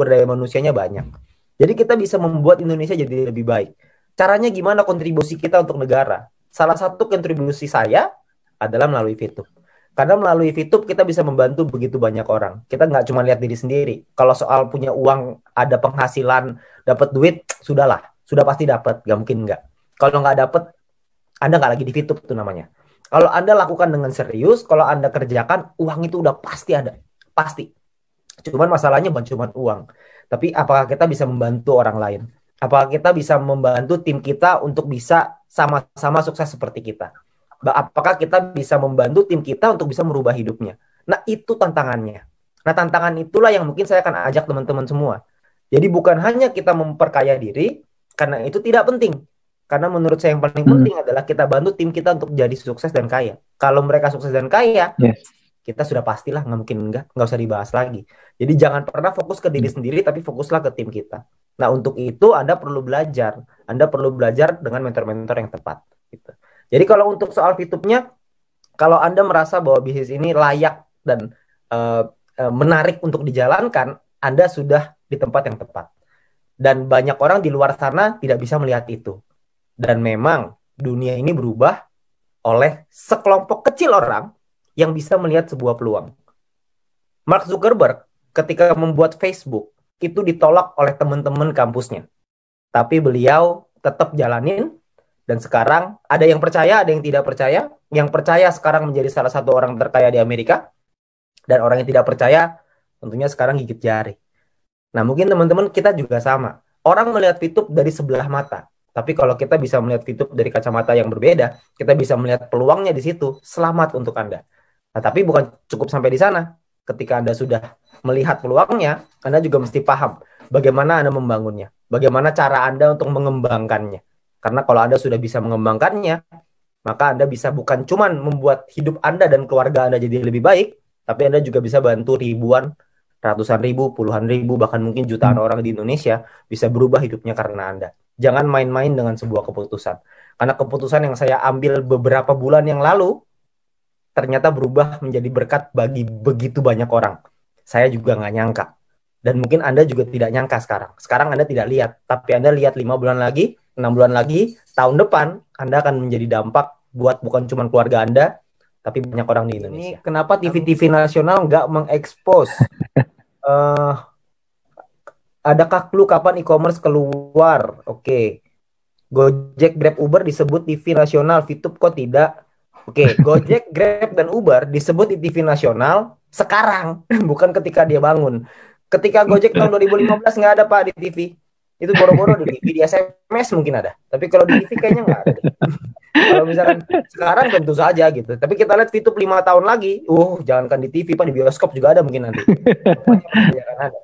sumber daya manusianya banyak. Jadi kita bisa membuat Indonesia jadi lebih baik. Caranya gimana kontribusi kita untuk negara? Salah satu kontribusi saya adalah melalui fitur. Karena melalui fitur kita bisa membantu begitu banyak orang. Kita nggak cuma lihat diri sendiri. Kalau soal punya uang, ada penghasilan, dapat duit, sudahlah. Sudah pasti dapat, nggak mungkin nggak. Kalau nggak dapat, Anda nggak lagi di fitur itu namanya. Kalau Anda lakukan dengan serius, kalau Anda kerjakan, uang itu udah pasti ada. Pasti. Cuman masalahnya bukan cuma uang, tapi apakah kita bisa membantu orang lain? Apakah kita bisa membantu tim kita untuk bisa sama-sama sukses seperti kita? Apakah kita bisa membantu tim kita untuk bisa merubah hidupnya? Nah, itu tantangannya. Nah, tantangan itulah yang mungkin saya akan ajak teman-teman semua. Jadi bukan hanya kita memperkaya diri, karena itu tidak penting. Karena menurut saya yang paling hmm. penting adalah kita bantu tim kita untuk jadi sukses dan kaya. Kalau mereka sukses dan kaya, kita sudah pastilah nggak mungkin enggak nggak usah dibahas lagi jadi jangan pernah fokus ke diri hmm. sendiri tapi fokuslah ke tim kita nah untuk itu anda perlu belajar anda perlu belajar dengan mentor-mentor yang tepat gitu jadi kalau untuk soal fitupnya kalau anda merasa bahwa bisnis ini layak dan uh, uh, menarik untuk dijalankan anda sudah di tempat yang tepat dan banyak orang di luar sana tidak bisa melihat itu dan memang dunia ini berubah oleh sekelompok kecil orang yang bisa melihat sebuah peluang. Mark Zuckerberg ketika membuat Facebook itu ditolak oleh teman-teman kampusnya. Tapi beliau tetap jalanin dan sekarang ada yang percaya, ada yang tidak percaya. Yang percaya sekarang menjadi salah satu orang terkaya di Amerika dan orang yang tidak percaya tentunya sekarang gigit jari. Nah, mungkin teman-teman kita juga sama. Orang melihat Fitup dari sebelah mata. Tapi kalau kita bisa melihat Fitup dari kacamata yang berbeda, kita bisa melihat peluangnya di situ. Selamat untuk Anda. Nah, tapi bukan cukup sampai di sana. Ketika Anda sudah melihat peluangnya, Anda juga mesti paham bagaimana Anda membangunnya, bagaimana cara Anda untuk mengembangkannya. Karena kalau Anda sudah bisa mengembangkannya, maka Anda bisa bukan cuma membuat hidup Anda dan keluarga Anda jadi lebih baik, tapi Anda juga bisa bantu ribuan, ratusan ribu, puluhan ribu, bahkan mungkin jutaan hmm. orang di Indonesia bisa berubah hidupnya karena Anda. Jangan main-main dengan sebuah keputusan. Karena keputusan yang saya ambil beberapa bulan yang lalu ternyata berubah menjadi berkat bagi begitu banyak orang. Saya juga nggak nyangka. Dan mungkin Anda juga tidak nyangka sekarang. Sekarang Anda tidak lihat, tapi Anda lihat lima bulan lagi, enam bulan lagi, tahun depan Anda akan menjadi dampak buat bukan cuma keluarga Anda, tapi banyak orang di Indonesia. Ini kenapa nah, TV-TV nasional nggak mengekspos? uh, adakah clue kapan e-commerce keluar? Oke. Okay. Gojek, Grab, Uber disebut TV nasional, Fitup kok tidak? Oke, Gojek, Grab, dan Uber disebut di TV nasional sekarang, bukan ketika dia bangun. Ketika Gojek tahun 2015 nggak ada Pak di TV. Itu boro-boro di TV, di SMS mungkin ada. Tapi kalau di TV kayaknya nggak ada. kalau misalkan sekarang tentu saja gitu. Tapi kita lihat Fitup lima tahun lagi, uh, jangankan di TV, Pak, di bioskop juga ada mungkin nanti. ada.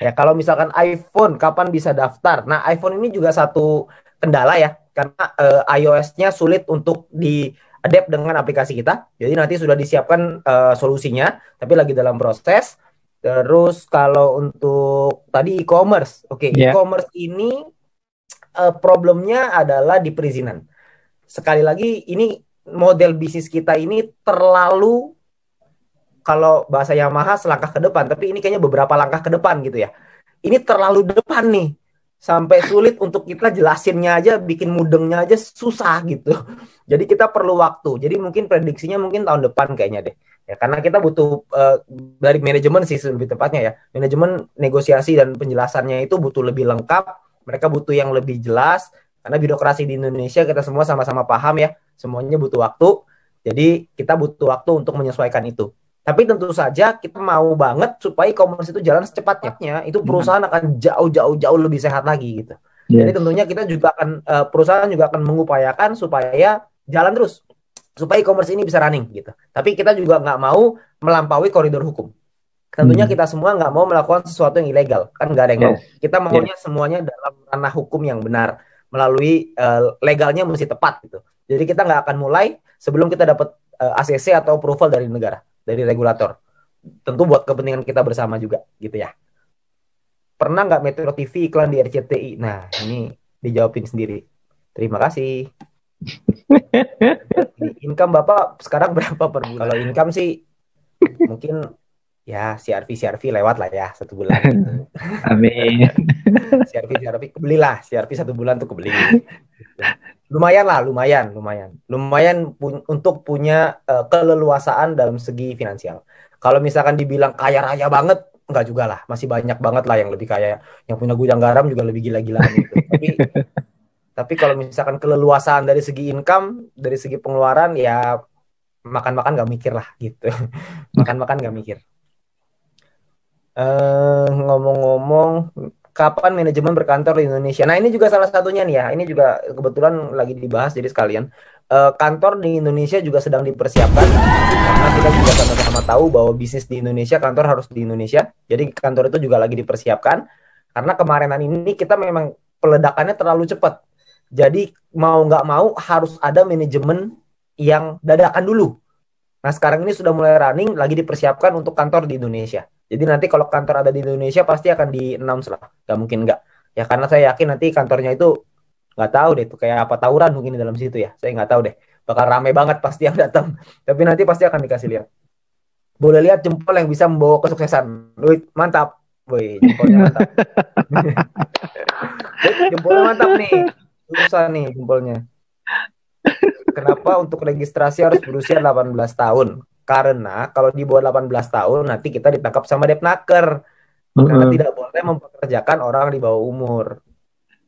Ya, kalau misalkan iPhone, kapan bisa daftar? Nah, iPhone ini juga satu kendala ya, karena uh, iOS-nya sulit untuk di adapt dengan aplikasi kita. Jadi nanti sudah disiapkan uh, solusinya, tapi lagi dalam proses. Terus kalau untuk tadi e-commerce, oke okay, ya. yeah. e-commerce ini uh, problemnya adalah di perizinan. Sekali lagi ini model bisnis kita ini terlalu kalau bahasa Yamaha selangkah ke depan, tapi ini kayaknya beberapa langkah ke depan gitu ya. Ini terlalu depan nih sampai sulit untuk kita jelasinnya aja, bikin mudengnya aja susah gitu. Jadi kita perlu waktu. Jadi mungkin prediksinya mungkin tahun depan kayaknya deh. Ya karena kita butuh uh, dari manajemen sih lebih tepatnya ya. Manajemen negosiasi dan penjelasannya itu butuh lebih lengkap. Mereka butuh yang lebih jelas karena birokrasi di Indonesia kita semua sama-sama paham ya. Semuanya butuh waktu. Jadi kita butuh waktu untuk menyesuaikan itu. Tapi tentu saja kita mau banget supaya e-commerce itu jalan secepatnya. Itu perusahaan akan jauh-jauh jauh lebih sehat lagi gitu. Yes. Jadi tentunya kita juga akan eh, perusahaan juga akan mengupayakan supaya jalan terus, supaya e-commerce ini bisa running gitu. Tapi kita juga nggak mau melampaui koridor hukum. Tentunya hmm. kita semua nggak mau melakukan sesuatu yang ilegal, kan nggak ada yang yes. mau. Kita maunya yes. semuanya dalam ranah hukum yang benar, melalui uh, legalnya mesti tepat gitu. Jadi kita nggak akan mulai sebelum kita dapat uh, eh, ACC atau approval dari negara dari regulator. Tentu buat kepentingan kita bersama juga gitu ya. Pernah nggak Metro TV iklan di RCTI? Nah, ini dijawabin sendiri. Terima kasih. income Bapak sekarang berapa per bulan? Kalau income sih mungkin ya CRV CRV lewat lah ya satu bulan. Gitu. Amin. CRV CRV kebelilah CRV satu bulan tuh kebeli. Lumayan lah, lumayan, lumayan, lumayan pu untuk punya uh, keleluasaan dalam segi finansial. Kalau misalkan dibilang kaya raya banget, enggak juga lah, masih banyak banget lah yang lebih kaya, yang punya gudang garam juga lebih gila gila gitu. Tapi tapi kalau misalkan keleluasaan dari segi income, dari segi pengeluaran ya makan-makan gak mikir lah gitu. Makan-makan gak mikir. Uh, ngomong-ngomong kapan manajemen berkantor di Indonesia. Nah, ini juga salah satunya nih ya. Ini juga kebetulan lagi dibahas jadi sekalian. Uh, kantor di Indonesia juga sedang dipersiapkan karena kita juga sama-sama tahu bahwa bisnis di Indonesia kantor harus di Indonesia. Jadi kantor itu juga lagi dipersiapkan karena kemarinan ini kita memang peledakannya terlalu cepat. Jadi mau nggak mau harus ada manajemen yang dadakan dulu. Nah sekarang ini sudah mulai running, lagi dipersiapkan untuk kantor di Indonesia. Jadi nanti kalau kantor ada di Indonesia pasti akan di announce lah. Gak mungkin nggak. Ya karena saya yakin nanti kantornya itu nggak tahu deh itu kayak apa tawuran mungkin di dalam situ ya. Saya nggak tahu deh. Bakal rame banget pasti yang datang. Tapi nanti pasti akan dikasih lihat. Boleh lihat jempol yang bisa membawa kesuksesan. Duit mantap. Wih, jempolnya mantap. jempolnya mantap nih. Susah nih jempolnya. Kenapa untuk registrasi harus berusia 18 tahun? Karena kalau di bawah 18 tahun nanti kita ditangkap sama Depnaker. Mm-hmm. Karena tidak boleh mempekerjakan orang di bawah umur.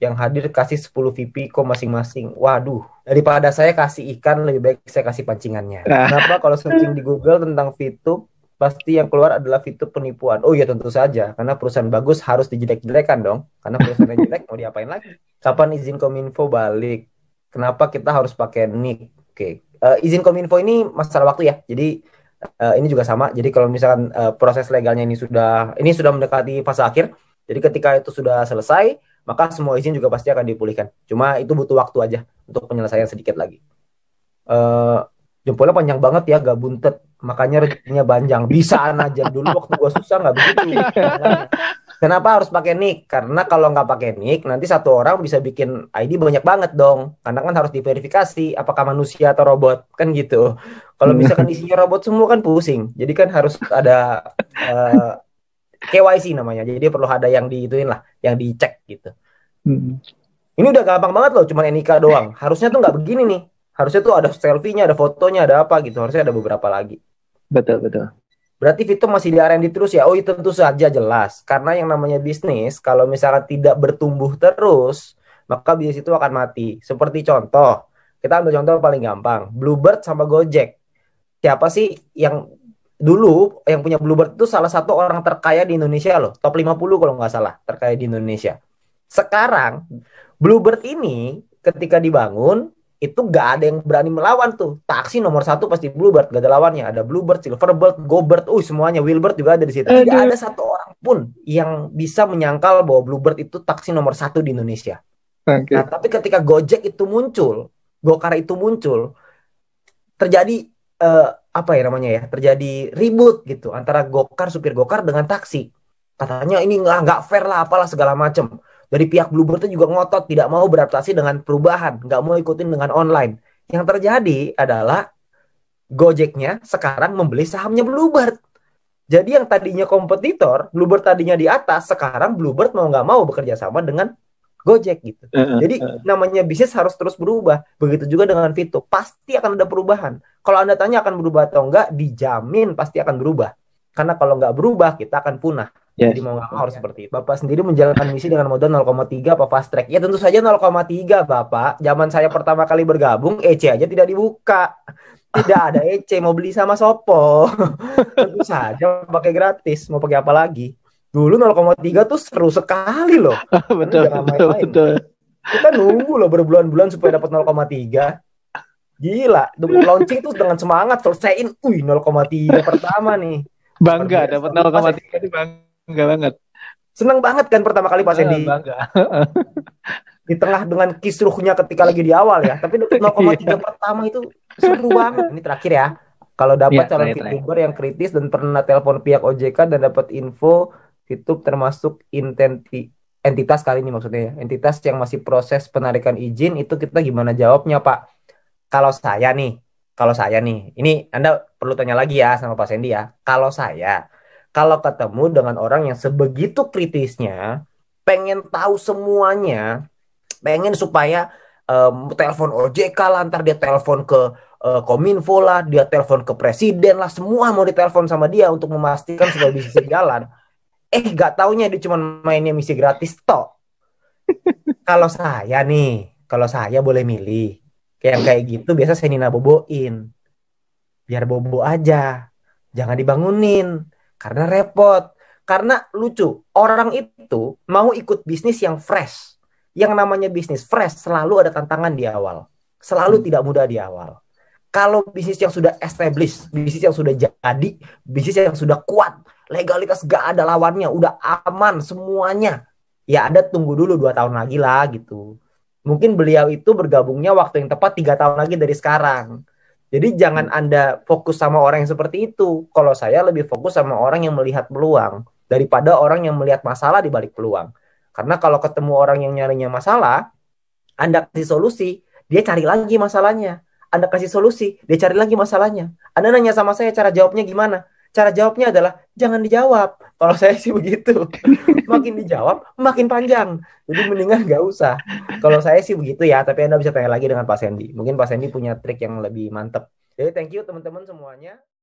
Yang hadir kasih 10 VP kok masing-masing. Waduh, daripada saya kasih ikan lebih baik saya kasih pancingannya. Ah. Kenapa kalau searching di Google tentang VTube pasti yang keluar adalah fitur penipuan. Oh iya tentu saja, karena perusahaan bagus harus dijelek-jelekan dong. Karena perusahaan yang jelek mau diapain lagi? Kapan izin kominfo balik? Kenapa kita harus pakai nick? Oke, uh, izin kominfo ini masalah waktu ya. Jadi uh, ini juga sama. Jadi kalau misalkan uh, proses legalnya ini sudah ini sudah mendekati fase akhir, jadi ketika itu sudah selesai, maka semua izin juga pasti akan dipulihkan. Cuma itu butuh waktu aja untuk penyelesaian sedikit lagi. Uh, jempolnya panjang banget ya, gak buntet. Makanya rezekinya panjang. Bisa aja dulu waktu gua susah nggak begitu. Kenapa harus pakai nick? Karena kalau nggak pakai nick, nanti satu orang bisa bikin ID banyak banget dong. Karena kan harus diverifikasi apakah manusia atau robot, kan gitu. Kalau misalkan isinya robot semua kan pusing. Jadi kan harus ada uh, eh, KYC namanya. Jadi perlu ada yang diituin lah, yang dicek gitu. Hmm. Ini udah gampang banget loh, cuma NIK doang. Harusnya tuh nggak begini nih. Harusnya tuh ada selfie-nya, ada fotonya, ada apa gitu. Harusnya ada beberapa lagi. Betul, betul. Berarti itu masih di R&D terus ya? Oh, itu tentu saja jelas. Karena yang namanya bisnis, kalau misalnya tidak bertumbuh terus, maka bisnis itu akan mati. Seperti contoh, kita ambil contoh paling gampang, Bluebird sama Gojek. Siapa sih yang dulu yang punya Bluebird itu salah satu orang terkaya di Indonesia loh, top 50 kalau nggak salah, terkaya di Indonesia. Sekarang Bluebird ini ketika dibangun itu gak ada yang berani melawan tuh. Taksi nomor satu pasti Bluebird, gak ada lawannya. Ada Bluebird, Silverbird, Gobert, uh semuanya Wilbert juga ada di situ. Tidak ada satu orang pun yang bisa menyangkal bahwa Bluebird itu taksi nomor satu di Indonesia. Okay. Nah, tapi ketika Gojek itu muncul, Gokar itu muncul, terjadi uh, apa ya namanya ya? Terjadi ribut gitu antara Gokar supir Gokar dengan taksi. Katanya ini nggak nggak fair lah, apalah segala macem dari pihak Bluebird juga ngotot tidak mau beradaptasi dengan perubahan, nggak mau ikutin dengan online. Yang terjadi adalah Gojeknya sekarang membeli sahamnya Bluebird. Jadi yang tadinya kompetitor, Bluebird tadinya di atas, sekarang Bluebird mau nggak mau bekerja sama dengan Gojek gitu. Eh, eh, Jadi eh. namanya bisnis harus terus berubah. Begitu juga dengan Vito, pasti akan ada perubahan. Kalau anda tanya akan berubah atau enggak, dijamin pasti akan berubah. Karena kalau nggak berubah, kita akan punah. Yes. Ya. Jadi mau nggak mau harus seperti itu. Bapak sendiri menjalankan misi dengan modal 0,3 apa fast track? Ya tentu saja 0,3 Bapak. Zaman saya pertama kali bergabung, EC aja tidak dibuka. Tidak ada EC, mau beli sama Sopo. tentu saja pakai gratis, mau pakai apa lagi? Dulu 0,3 tuh seru sekali loh. betul, betul, betul, betul. Kita nunggu loh berbulan-bulan supaya dapat 0,3. Gila, launching tuh dengan semangat selesaiin, uih 0,3 pertama nih. Bangga dapat 0,3 bangga Enggak banget. Seneng banget kan pertama kali Pak Edi. di tengah dengan kisruhnya ketika lagi di awal ya. Tapi 0,3 iya. pertama itu seru banget. Ini terakhir ya. Kalau dapat yeah, calon VTuber yang kritis dan pernah telepon pihak OJK dan dapat info itu termasuk intenti entitas kali ini maksudnya ya. Entitas yang masih proses penarikan izin itu kita gimana jawabnya, Pak? Kalau saya nih, kalau saya nih, ini Anda perlu tanya lagi ya sama Pak Sandy ya. Kalau saya, kalau ketemu dengan orang yang sebegitu kritisnya, pengen tahu semuanya, pengen supaya um, telepon OJK lah, ntar dia telepon ke uh, Kominfo lah, dia telepon ke presiden lah, semua mau ditelepon sama dia untuk memastikan sudah bisa jalan. Eh, gak taunya dia cuma mainnya misi gratis toh. kalau saya nih, kalau saya boleh milih, kayak kayak gitu biasa saya Nina boboin, biar bobo aja, jangan dibangunin karena repot. Karena lucu, orang itu mau ikut bisnis yang fresh. Yang namanya bisnis fresh selalu ada tantangan di awal. Selalu hmm. tidak mudah di awal. Kalau bisnis yang sudah established, bisnis yang sudah jadi, bisnis yang sudah kuat, legalitas gak ada lawannya, udah aman semuanya. Ya ada tunggu dulu dua tahun lagi lah gitu. Mungkin beliau itu bergabungnya waktu yang tepat tiga tahun lagi dari sekarang jadi hmm. jangan Anda fokus sama orang yang seperti itu. Kalau saya lebih fokus sama orang yang melihat peluang daripada orang yang melihat masalah di balik peluang. Karena kalau ketemu orang yang nyarinya masalah, Anda kasih solusi, dia cari lagi masalahnya. Anda kasih solusi, dia cari lagi masalahnya. Anda nanya sama saya cara jawabnya gimana? cara jawabnya adalah jangan dijawab. Kalau saya sih begitu. Makin dijawab, makin panjang. Jadi mendingan nggak usah. Kalau saya sih begitu ya, tapi Anda bisa tanya lagi dengan Pak Sandy. Mungkin Pak Sandy punya trik yang lebih mantep. Jadi thank you teman-teman semuanya.